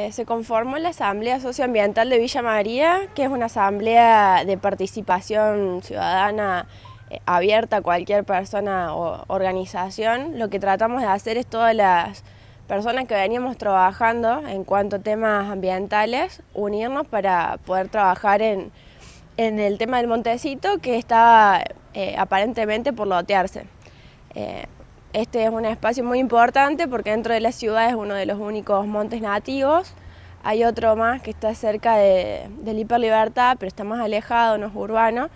Eh, se conformó la Asamblea Socioambiental de Villa María, que es una asamblea de participación ciudadana eh, abierta a cualquier persona o organización. Lo que tratamos de hacer es todas las personas que veníamos trabajando en cuanto a temas ambientales, unirnos para poder trabajar en, el tema del Montecito, que estaba eh, aparentemente por lotearse. Este es un espacio muy importante porque dentro de la ciudad es uno de los únicos montes nativos. Hay otro más que está cerca de, del Hiperlibertad, pero está más alejado, no es urbano.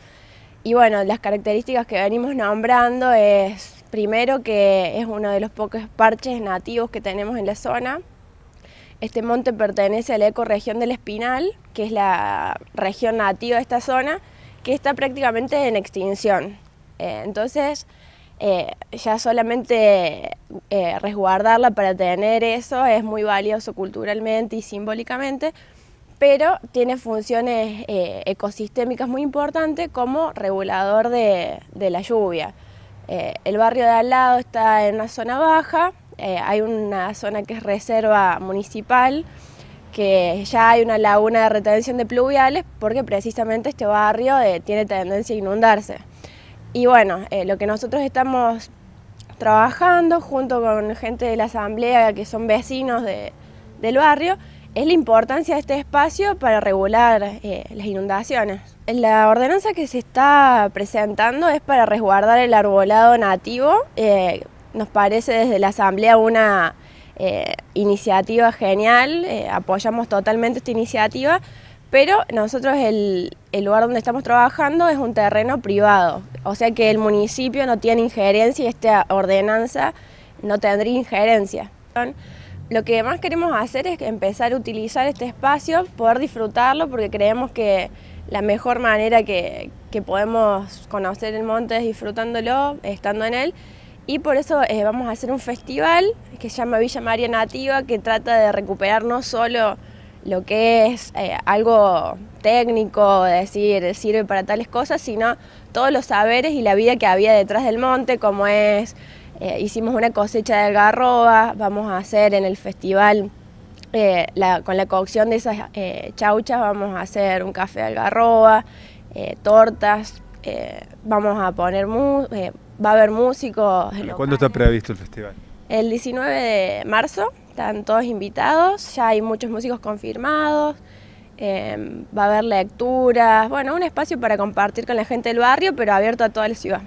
Y bueno, las características que venimos nombrando es, primero, que es uno de los pocos parches nativos que tenemos en la zona. Este monte pertenece a la ecorregión del Espinal, que es la región nativa de esta zona, que está prácticamente en extinción. Eh, entonces, eh, ya solamente eh, resguardarla para tener eso es muy valioso culturalmente y simbólicamente, pero tiene funciones eh, ecosistémicas muy importantes como regulador de la lluvia. el barrio de al lado está en una zona baja, hay una zona que es reserva municipal, que ya hay una laguna de retención de pluviales porque precisamente este barrio tiene tendencia a inundarse. Y bueno, eh, lo que nosotros estamos trabajando junto con gente de la asamblea que son vecinos del barrio es la importancia de este espacio para regular eh, las inundaciones. La ordenanza que se está presentando es para resguardar el arbolado nativo. Eh, nos parece desde la asamblea una iniciativa genial, apoyamos totalmente esta iniciativa, pero nosotros el, lugar donde estamos trabajando es un terreno privado, o sea que el municipio no tiene injerencia y esta ordenanza no tendría injerencia. Lo que más queremos hacer es empezar a utilizar este espacio, poder disfrutarlo, porque creemos que la mejor manera que, podemos conocer el monte es disfrutándolo, estando en él, y por eso eh, vamos a hacer un festival que se llama Villa María Nativa, que trata de recuperar no solo lo que es eh, algo técnico, decir, sirve para tales cosas, sino todos los saberes y la vida que había detrás del monte, como es, eh, hicimos una cosecha de algarroba, vamos a hacer en el festival, eh, con la cocción de esas chauchas, vamos a hacer un café de algarroba, tortas, vamos a poner, va a haber músicos. ¿Cuándo está previsto el festival? El 19 de marzo. Están todos invitados, ya hay muchos músicos confirmados, em, va a haber lecturas, bueno, un espacio para compartir con la gente del barrio, pero abierto a toda la ciudad.